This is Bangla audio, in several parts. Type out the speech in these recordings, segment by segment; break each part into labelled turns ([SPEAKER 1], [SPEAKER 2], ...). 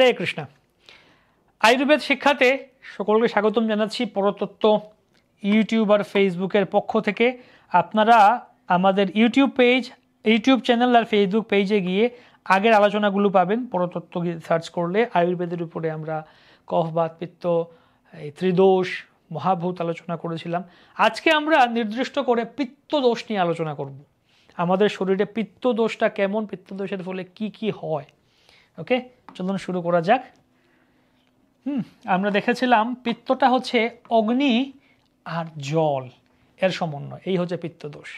[SPEAKER 1] রে কৃষ্ণা আয়ুর্বেদ শিক্ষাতে সকলকে স্বাগতম জানাচ্ছি পরতত্ত্ব ইউটিউব আর ফেসবুকের পক্ষ থেকে আপনারা আমাদের ইউটিউব পেজ ইউটিউব চ্যানেল আর ফেসবুক পেজে গিয়ে আগের আলোচনাগুলো পাবেন পরতত্ত্ব সার্চ করলে আয়ুর্বেদের উপরে আমরা কফ পিত্ত এই ত্রিদোষ মহাভূত আলোচনা করেছিলাম আজকে আমরা নির্দিষ্ট করে পিত্তদোষ নিয়ে আলোচনা করব আমাদের শরীরে পিত্তদোষটা কেমন পিত্তদোষের ফলে কি কি হয় ওকে চলুন শুরু করা যাক হুম আমরা দেখেছিলাম পিত্তটা হচ্ছে অগ্নি আর জল এর সমন্বয় এই হচ্ছে পিত্তদোষ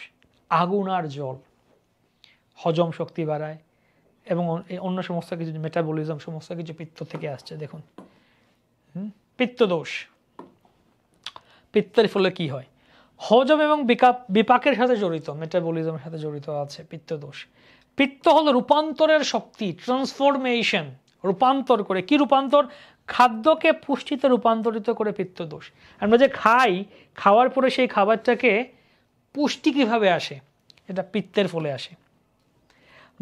[SPEAKER 1] আগুন আর জল হজম শক্তি বাড়ায় এবং অন্য সমস্ত কিছু মেটাবলিজম সমস্ত কিছু পিত্ত থেকে আসছে দেখুন পিত্তদোষ পিত্তের ফলে কি হয় হজম এবং বিকাপ বিপাকের সাথে জড়িত মেটাবলিজমের সাথে জড়িত আছে পিত্তদোষ পিত্ত হল রূপান্তরের শক্তি ট্রান্সফরমেশন রূপান্তর করে কি রূপান্তর খাদ্যকে পুষ্টিতে রূপান্তরিত করে পিত্ত দোষ আমরা যে খাই খাওয়ার পরে সেই খাবারটাকে পুষ্টি কীভাবে আসে এটা পিত্তের ফলে আসে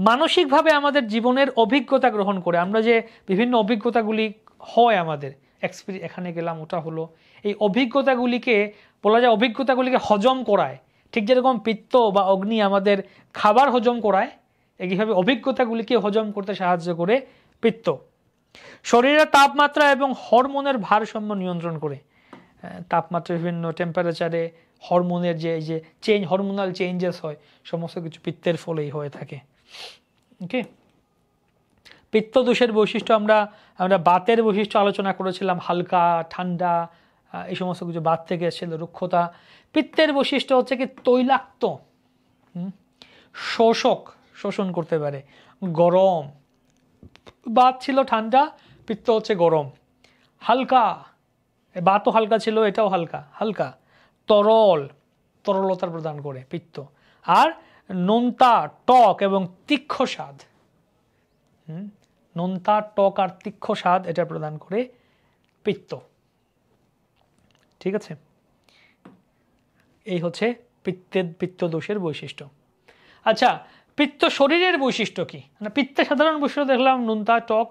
[SPEAKER 1] মানসিকভাবে আমাদের জীবনের অভিজ্ঞতা গ্রহণ করে আমরা যে বিভিন্ন অভিজ্ঞতাগুলি হয় আমাদের এক্সপিরি এখানে গেলাম ওটা হলো এই অভিজ্ঞতাগুলিকে বলা যায় অভিজ্ঞতাগুলিকে হজম করায় ঠিক যেরকম পিত্ত বা অগ্নি আমাদের খাবার হজম করায় একইভাবে অভিজ্ঞতাগুলিকে হজম করতে সাহায্য করে পিত্ত শরীরের তাপমাত্রা এবং হরমোনের ভারসাম্য নিয়ন্ত্রণ করে তাপমাত্রা বিভিন্ন টেম্পারেচারে হরমোনের যে যে চেঞ্জ হরমোনাল চেঞ্জেস হয় সমস্ত কিছু পিত্তের ফলেই হয়ে থাকে ওকে পিত্ত দোষের বৈশিষ্ট্য আমরা আমরা বাতের বৈশিষ্ট্য আলোচনা করেছিলাম হালকা ঠান্ডা এই সমস্ত কিছু বাত থেকে এসেছিল রুক্ষতা পিত্তের বৈশিষ্ট্য হচ্ছে কি তৈলাক্ত শোষক শোষণ করতে পারে গরম বাত ছিল ঠান্ডা পিত্ত হচ্ছে গরম হালকা বাতও হালকা ছিল এটাও হালকা হালকা তরল তরলতা প্রদান করে পিত্ত আর নোনতা টক এবং তীক্ষ্ণ স্বাদ নোনতা টক আর তীক্ষ্ণ স্বাদ এটা প্রদান করে পিত্ত ঠিক আছে এই হচ্ছে পিত্তের পিত্তদোষের বৈশিষ্ট্য আচ্ছা পিত্ত শরীরের বৈশিষ্ট্য কী না মানে পিত্তের সাধারণ বৈশিষ্ট্য দেখলাম নুনতা টক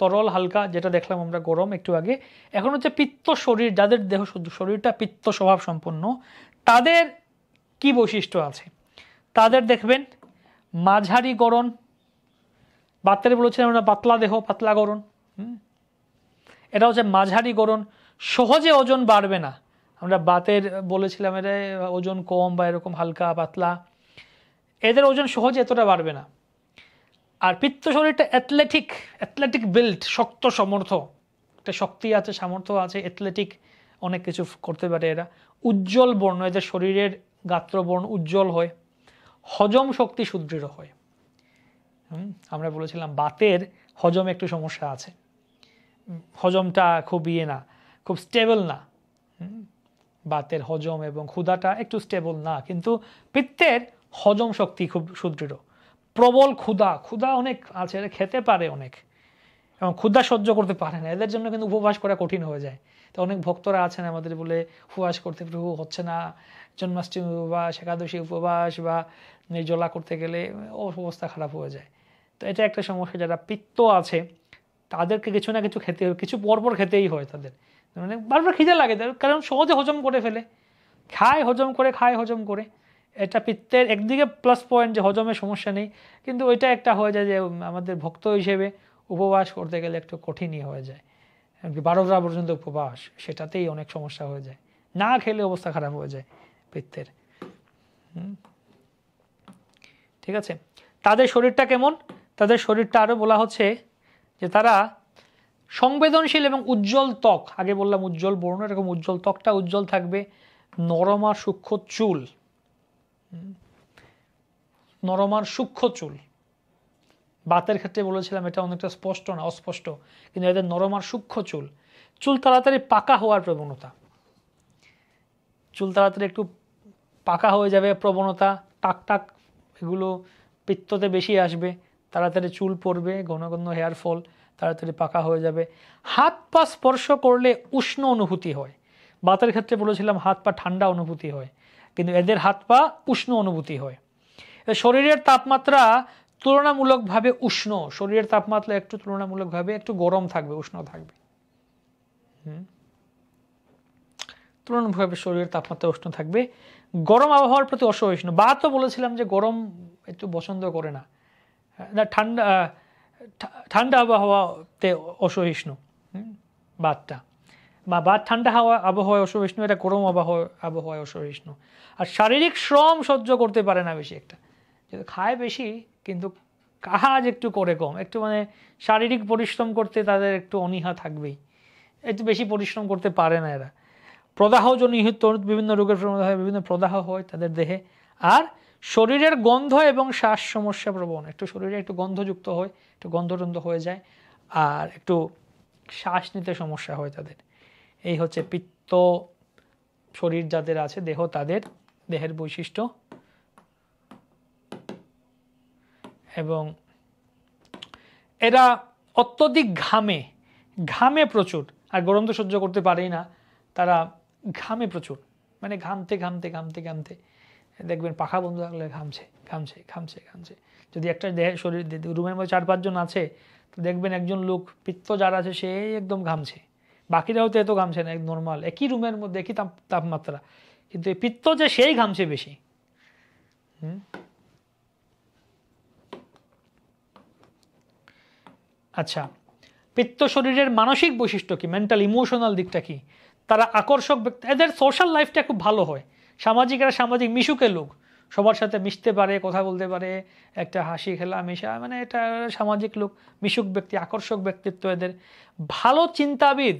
[SPEAKER 1] তরল হালকা যেটা দেখলাম আমরা গরম একটু আগে এখন হচ্ছে পিত্ত শরীর যাদের দেহ শরীরটা পিত্ত স্বভাব সম্পন্ন তাদের কি বৈশিষ্ট্য আছে তাদের দেখবেন মাঝারি গরণ বাতের বলেছিলাম আমরা পাতলা দেহ পাতলা গরণ এটা হচ্ছে মাঝারি গরণ সহজে ওজন বাড়বে না আমরা বাতের বলেছিলাম এটা ওজন কম বা এরকম হালকা পাতলা এদের ওজন সহজে এতটা বাড়বে না আর পিত্ত শরীরটা অ্যাথলেটিক অ্যাথলেটিক বিল্ড শক্ত সমর্থ একটা শক্তি আছে সামর্থ্য আছে অ্যাথলেটিক অনেক কিছু করতে পারে এরা উজ্জ্বল বর্ণ এদের শরীরের গাত্রবর্ণ উজ্জ্বল হয় হজম শক্তি সুদৃঢ় হয় আমরা বলেছিলাম বাতের হজম একটু সমস্যা আছে হজমটা খুব ইয়ে না খুব স্টেবল না বাতের হজম এবং ক্ষুদাটা একটু স্টেবল না কিন্তু পিত্তের হজম শক্তি খুব সুদৃঢ় প্রবল ক্ষুধা ক্ষুধা অনেক আছে এরা খেতে পারে অনেক এবং ক্ষুধা সহ্য করতে পারে না এদের জন্য কিন্তু উপবাস করা কঠিন হয়ে যায় তো অনেক ভক্তরা আছেন আমাদের বলে উপবাস করতে প্রভু হচ্ছে না জন্মাষ্টমী উপবাস একাদশী উপবাস বা নির্জলা করতে গেলে অবস্থা খারাপ হয়ে যায় তো এটা একটা সমস্যা যারা পিত্ত আছে তাদেরকে কিছু না কিছু খেতে কিছু পরপর খেতেই হয় তাদের মানে বারবার খিদে লাগে কারণ সহজে হজম করে ফেলে খায় হজম করে খায় হজম করে এটা পিত্তের একদিকে প্লাস পয়েন্ট যে হজমের সমস্যা নেই কিন্তু ওইটা একটা হয়ে যায় যে আমাদের ভক্ত হিসেবে উপবাস করতে গেলে একটু কঠিনই হয়ে যায় এমনকি বারোটা পর্যন্ত উপবাস সেটাতেই অনেক সমস্যা হয়ে যায় না খেলে অবস্থা খারাপ হয়ে যায় পিত্তের ঠিক আছে তাদের শরীরটা কেমন তাদের শরীরটা আরও বলা হচ্ছে যে তারা সংবেদনশীল এবং উজ্জ্বল ত্বক আগে বললাম উজ্জ্বল বর্ণ এরকম উজ্জ্বল ত্বকটা উজ্জ্বল থাকবে নরম আর সূক্ষ্ম চুল নরম আর সূক্ষ্ম চুল বাতের ক্ষেত্রে বলেছিলাম এটা অনেকটা স্পষ্ট না অস্পষ্ট কিন্তু এদের নরম আর সূক্ষ্ম চুল চুল তাড়াতাড়ি পাকা হওয়ার প্রবণতা চুল তাড়াতাড়ি একটু পাকা হয়ে যাবে প্রবণতা টাক টাক এগুলো পিত্ততে বেশি আসবে তাড়াতাড়ি চুল পড়বে ঘন ঘন হেয়ার ফল তাড়াতাড়ি পাকা হয়ে যাবে হাত পা স্পর্শ করলে উষ্ণ অনুভূতি হয় বাতের ক্ষেত্রে বলেছিলাম হাত পা ঠান্ডা অনুভূতি হয় কিন্তু এদের হাত পা উষ্ণ অনুভূতি হয় শরীরের তাপমাত্রা তুলনামূলকভাবে উষ্ণ শরীরের তাপমাত্রা একটু তুলনামূলকভাবে একটু গরম থাকবে উষ্ণ থাকবে তুলনামূলকভাবে শরীরের তাপমাত্রা উষ্ণ থাকবে গরম আবহাওয়ার প্রতি অসহিষ্ণু বা তো বলেছিলাম যে গরম একটু পছন্দ করে না হ্যাঁ, না ঠান্ডা ঠান্ডা আবহাওয়াতে অসহিষ্ণু বাতটা বা ঠান্ডা হাওয়া আবহাওয়ায় অসহিষ্ণু এটা গরম আবহাওয়া আবহাওয়ায় অসহিষ্ণু আর শারীরিক শ্রম সহ্য করতে পারে না বেশি একটা যদি খায় বেশি কিন্তু কাজ একটু করে কম একটু মানে শারীরিক পরিশ্রম করতে তাদের একটু অনীহা থাকবেই একটু বেশি পরিশ্রম করতে পারে না এরা জনিহিত বিভিন্ন রোগের হয় বিভিন্ন প্রদাহ হয় তাদের দেহে আর শরীরের গন্ধ এবং শ্বাস সমস্যা প্রবণ একটু শরীরে একটু গন্ধযুক্ত হয় একটু টন্ধ হয়ে যায় আর একটু শ্বাস নিতে সমস্যা হয় তাদের এই হচ্ছে পিত্ত শরীর যাদের আছে দেহ তাদের দেহের বৈশিষ্ট্য এবং এরা অত্যধিক ঘামে ঘামে প্রচুর আর গরম তো সহ্য করতে পারেই না তারা ঘামে প্রচুর মানে ঘামতে ঘামতে ঘামতে ঘামতে দেখবেন পাখা বন্ধ থাকলে ঘামছে ঘামছে ঘামছে ঘামছে যদি একটা দেহের শরীর রুমের মধ্যে চার পাঁচজন আছে তো দেখবেন একজন লোক পিত্ত যারা আছে সে একদম ঘামছে বাকিরাও তো এত ঘামছে না নর্মাল একই রুমের মধ্যে একই তাপমাত্রা কিন্তু এই পিত্ত যে সেই ঘামছে বেশি হুম আচ্ছা পিত্ত শরীরের মানসিক বৈশিষ্ট্য কি মেন্টাল ইমোশনাল দিকটা কি তারা আকর্ষক ব্যক্তি এদের সোশ্যাল লাইফটা খুব ভালো হয় সামাজিক আর সামাজিক মিশুকে লোক সবার সাথে মিশতে পারে কথা বলতে পারে একটা হাসি খেলা মিশা মানে এটা সামাজিক লোক মিশুক ব্যক্তি আকর্ষক ব্যক্তিত্ব এদের ভালো চিন্তাবিদ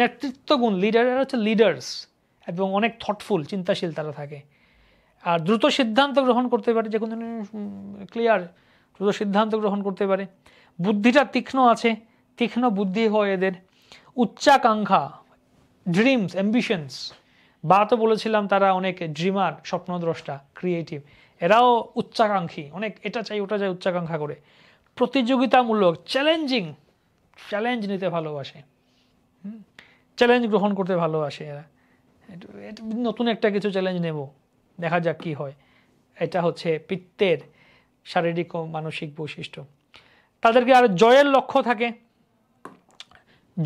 [SPEAKER 1] নেতৃত্বগুণ লিডারেরা হচ্ছে লিডার্স এবং অনেক থটফুল চিন্তাশীল তারা থাকে আর দ্রুত সিদ্ধান্ত গ্রহণ করতে পারে যে কোনো ক্লিয়ার দ্রুত সিদ্ধান্ত গ্রহণ করতে পারে বুদ্ধিটা তীক্ষ্ণ আছে তীক্ষ্ণ বুদ্ধি হয় এদের উচ্চাকাঙ্ক্ষা ড্রিমস অ্যাম্বিশনস বা তো বলেছিলাম তারা অনেক ড্রিমার স্বপ্নদ্রষ্টা ক্রিয়েটিভ এরাও উচ্চাকাঙ্ক্ষী অনেক এটা চাই ওটা চাই উচ্চাকাঙ্ক্ষা করে প্রতিযোগিতামূলক চ্যালেঞ্জিং চ্যালেঞ্জ নিতে ভালোবাসে হুম চ্যালেঞ্জ গ্রহণ করতে ভালোবাসে এরা নতুন একটা কিছু চ্যালেঞ্জ নেব দেখা যাক কি হয় এটা হচ্ছে পিত্তের শারীরিক ও মানসিক বৈশিষ্ট্য তাদেরকে আর জয়ের লক্ষ্য থাকে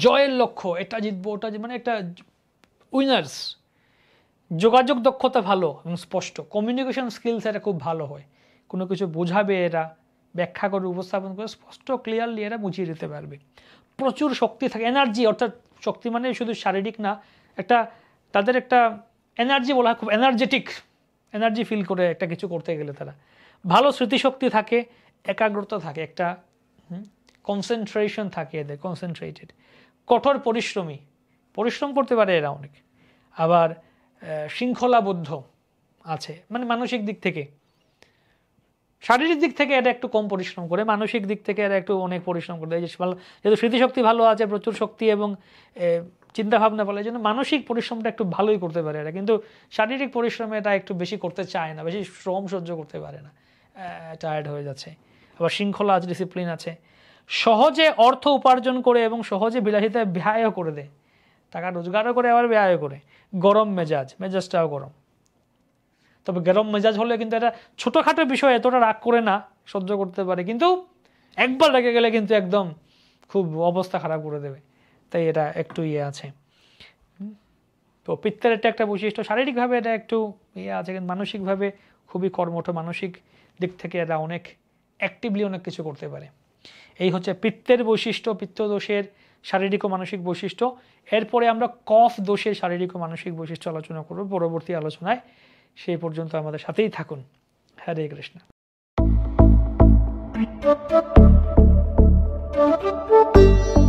[SPEAKER 1] জয়ের লক্ষ্য এটা জিতবো ওটা মানে একটা উইনার্স যোগাযোগ দক্ষতা ভালো এবং স্পষ্ট কমিউনিকেশন স্কিলস এটা খুব ভালো হয় কোনো কিছু বোঝাবে এরা ব্যাখ্যা করে উপস্থাপন করে স্পষ্ট ক্লিয়ারলি এরা বুঝিয়ে দিতে পারবে প্রচুর শক্তি থাকে এনার্জি অর্থাৎ শক্তি মানে শুধু শারীরিক না একটা তাদের একটা এনার্জি বলা হয় খুব এনার্জেটিক এনার্জি ফিল করে একটা কিছু করতে গেলে তারা ভালো স্মৃতিশক্তি থাকে একাগ্রতা থাকে একটা কনসেন্ট্রেশন থাকে এদের কনসেন্ট্রেটেড কঠোর পরিশ্রমী পরিশ্রম করতে পারে এরা অনেক আবার শৃঙ্খলাবদ্ধ আছে মানে মানসিক দিক থেকে শারীরিক দিক থেকে এটা একটু কম পরিশ্রম করে মানসিক দিক থেকে এটা একটু অনেক পরিশ্রম করে দেয় যেহেতু স্মৃতিশক্তি ভালো আছে প্রচুর শক্তি এবং চিন্তাভাবনা বলে জন্য মানসিক পরিশ্রমটা একটু ভালোই করতে পারে এটা কিন্তু শারীরিক পরিশ্রমে এটা একটু বেশি করতে চায় না বেশি শ্রম সহ্য করতে পারে না টায়ার্ড হয়ে যাচ্ছে আবার শৃঙ্খলা আছে ডিসিপ্লিন আছে সহজে অর্থ উপার্জন করে এবং সহজে বিলাসিতায় ব্যয়ও করে দেয় টাকা রোজগারও করে আবার ব্যয়ও করে গরম মেজাজ মেজাজটাও গরম তবে গরম মেজাজ হলে কিন্তু এটা ছোটোখাটো বিষয় এতটা রাগ করে না সহ্য করতে পারে কিন্তু একবার রেগে গেলে কিন্তু একদম খুব অবস্থা খারাপ করে দেবে তাই এটা একটু ইয়ে আছে তো পিত্তের এটা একটা বৈশিষ্ট্য শারীরিকভাবে এটা একটু ইয়ে আছে কিন্তু মানসিকভাবে খুবই কর্মঠ মানসিক দিক থেকে এরা অনেক অ্যাক্টিভলি অনেক কিছু করতে পারে এই হচ্ছে পিত্তের বৈশিষ্ট্য পিত্তদোষের শারীরিক ও মানসিক বৈশিষ্ট্য এরপরে আমরা কফ দোষের শারীরিক ও মানসিক বৈশিষ্ট্য আলোচনা করব পরবর্তী আলোচনায় সেই পর্যন্ত আমাদের সাথেই থাকুন হরে কৃষ্ণ Thank you.